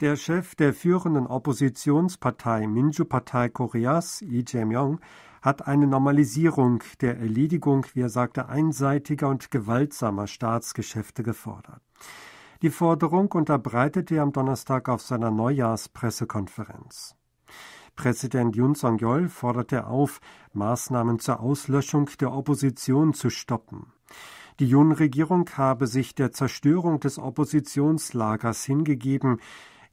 Der Chef der führenden Oppositionspartei Minju-Partei Koreas, Lee Jae-myung, hat eine Normalisierung der Erledigung, wie er sagte, einseitiger und gewaltsamer Staatsgeschäfte gefordert. Die Forderung unterbreitete er am Donnerstag auf seiner Neujahrspressekonferenz. Präsident Yun Song-yeol forderte auf, Maßnahmen zur Auslöschung der Opposition zu stoppen. Die Yun-Regierung habe sich der Zerstörung des Oppositionslagers hingegeben,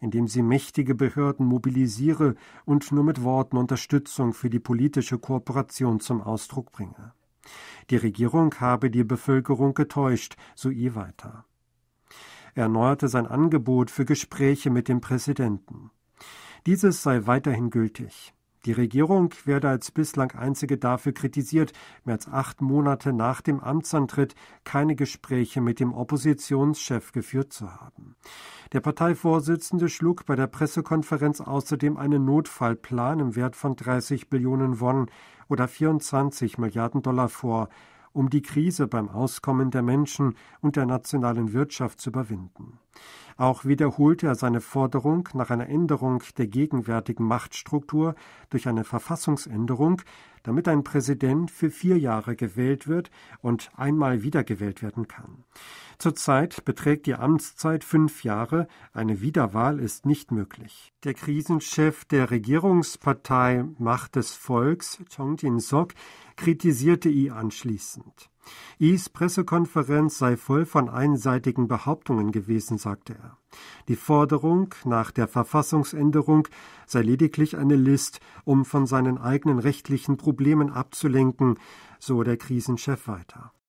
indem sie mächtige Behörden mobilisiere und nur mit Worten Unterstützung für die politische Kooperation zum Ausdruck bringe. Die Regierung habe die Bevölkerung getäuscht, so ihr weiter. Er erneuerte sein Angebot für Gespräche mit dem Präsidenten. Dieses sei weiterhin gültig. Die Regierung werde als bislang einzige dafür kritisiert, mehr als acht Monate nach dem Amtsantritt keine Gespräche mit dem Oppositionschef geführt zu haben. Der Parteivorsitzende schlug bei der Pressekonferenz außerdem einen Notfallplan im Wert von 30 Billionen Won oder 24 Milliarden Dollar vor, um die Krise beim Auskommen der Menschen und der nationalen Wirtschaft zu überwinden. Auch wiederholte er seine Forderung nach einer Änderung der gegenwärtigen Machtstruktur durch eine Verfassungsänderung, damit ein Präsident für vier Jahre gewählt wird und einmal wiedergewählt werden kann. Zurzeit beträgt die Amtszeit fünf Jahre, eine Wiederwahl ist nicht möglich. Der Krisenchef der Regierungspartei Macht des Volks, Chong Jin-sok, kritisierte ihn anschließend. Is Pressekonferenz sei voll von einseitigen Behauptungen gewesen, sagte er. Die Forderung nach der Verfassungsänderung sei lediglich eine List, um von seinen eigenen rechtlichen Problemen abzulenken, so der Krisenchef weiter